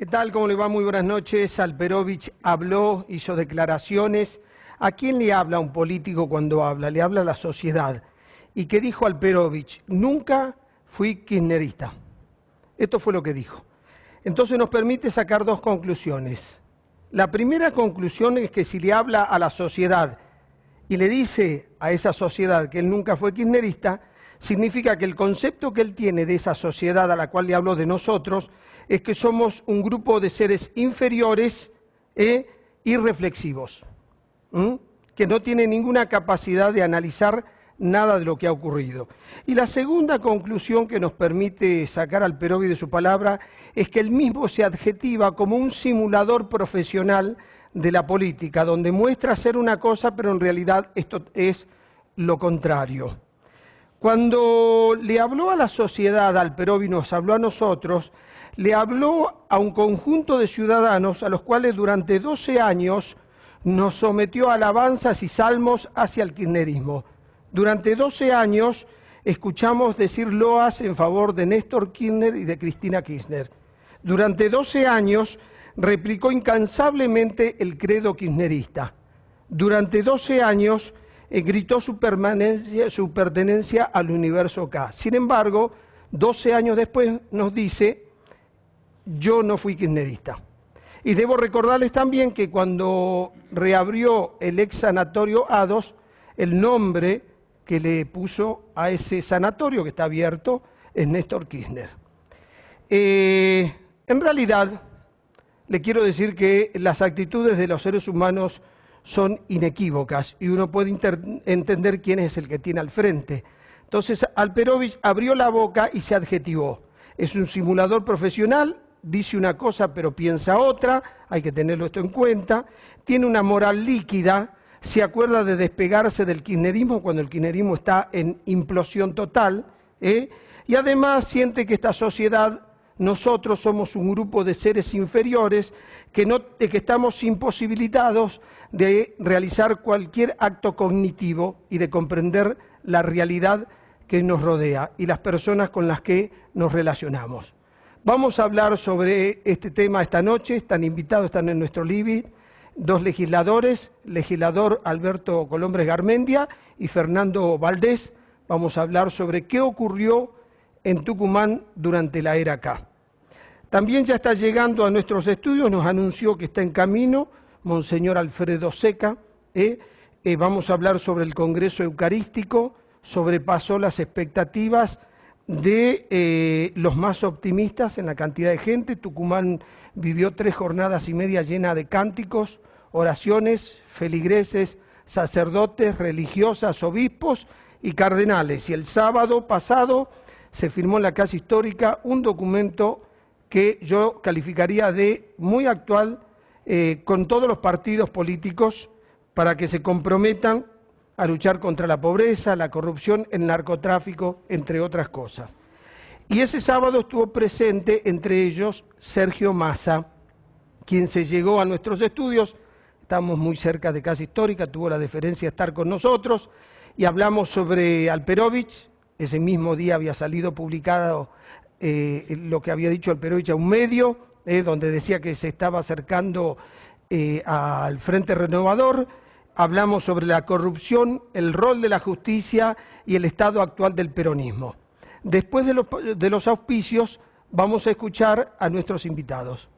¿Qué tal? ¿Cómo le va? Muy buenas noches. Alperovich habló, hizo declaraciones. ¿A quién le habla un político cuando habla? Le habla a la sociedad. ¿Y qué dijo Alperovich? Nunca fui kirchnerista. Esto fue lo que dijo. Entonces nos permite sacar dos conclusiones. La primera conclusión es que si le habla a la sociedad y le dice a esa sociedad que él nunca fue kirchnerista, significa que el concepto que él tiene de esa sociedad a la cual le habló de nosotros es que somos un grupo de seres inferiores e ¿eh? irreflexivos, que no tienen ninguna capacidad de analizar nada de lo que ha ocurrido. Y la segunda conclusión que nos permite sacar al perogi de su palabra es que él mismo se adjetiva como un simulador profesional de la política, donde muestra ser una cosa, pero en realidad esto es lo contrario. Cuando le habló a la sociedad, al Perovi nos habló a nosotros, le habló a un conjunto de ciudadanos a los cuales durante 12 años nos sometió alabanzas y salmos hacia el kirchnerismo. Durante 12 años escuchamos decir loas en favor de Néstor Kirchner y de Cristina Kirchner. Durante 12 años replicó incansablemente el credo kirchnerista. Durante 12 años gritó su, permanencia, su pertenencia al universo K. Sin embargo, 12 años después nos dice, yo no fui kirchnerista. Y debo recordarles también que cuando reabrió el ex sanatorio Ados, el nombre que le puso a ese sanatorio que está abierto es Néstor Kirchner. Eh, en realidad, le quiero decir que las actitudes de los seres humanos son inequívocas y uno puede entender quién es el que tiene al frente. Entonces, Alperovich abrió la boca y se adjetivó. Es un simulador profesional, dice una cosa pero piensa otra, hay que tenerlo esto en cuenta. Tiene una moral líquida, se acuerda de despegarse del kirchnerismo cuando el kirchnerismo está en implosión total. ¿eh? Y además siente que esta sociedad nosotros somos un grupo de seres inferiores que, estamos imposibilitados de realizar cualquier acto cognitivo y de comprender la realidad que nos rodea y las personas con las que nos relacionamos. Vamos a hablar sobre este tema esta noche, están invitados, están en nuestro living, dos legisladores, legislador Alberto Colombres Garmendia y Fernando Valdés. Vamos a hablar sobre qué ocurrió en Tucumán durante la era K. También ya está llegando a nuestros estudios, nos anunció que está en camino Monseñor Alfredo Seca. ¿eh? Eh, vamos a hablar sobre el Congreso Eucarístico, sobrepasó las expectativas de eh, los más optimistas en la cantidad de gente. Tucumán vivió tres jornadas y media llena de cánticos, oraciones, feligreses, sacerdotes, religiosas, obispos y cardenales. Y el sábado pasado se firmó en la Casa Histórica un documento que yo calificaría de muy actual eh, con todos los partidos políticos para que se comprometan a luchar contra la pobreza, la corrupción, el narcotráfico, entre otras cosas. Y ese sábado estuvo presente entre ellos Sergio Massa, quien se llegó a nuestros estudios, estamos muy cerca de Casa Histórica, tuvo la deferencia de estar con nosotros, y hablamos sobre Alperovich, ese mismo día había salido publicado eh, lo que había dicho el Alperovich a un medio, eh, donde decía que se estaba acercando eh, al Frente Renovador. Hablamos sobre la corrupción, el rol de la justicia y el estado actual del peronismo. Después de los auspicios, vamos a escuchar a nuestros invitados.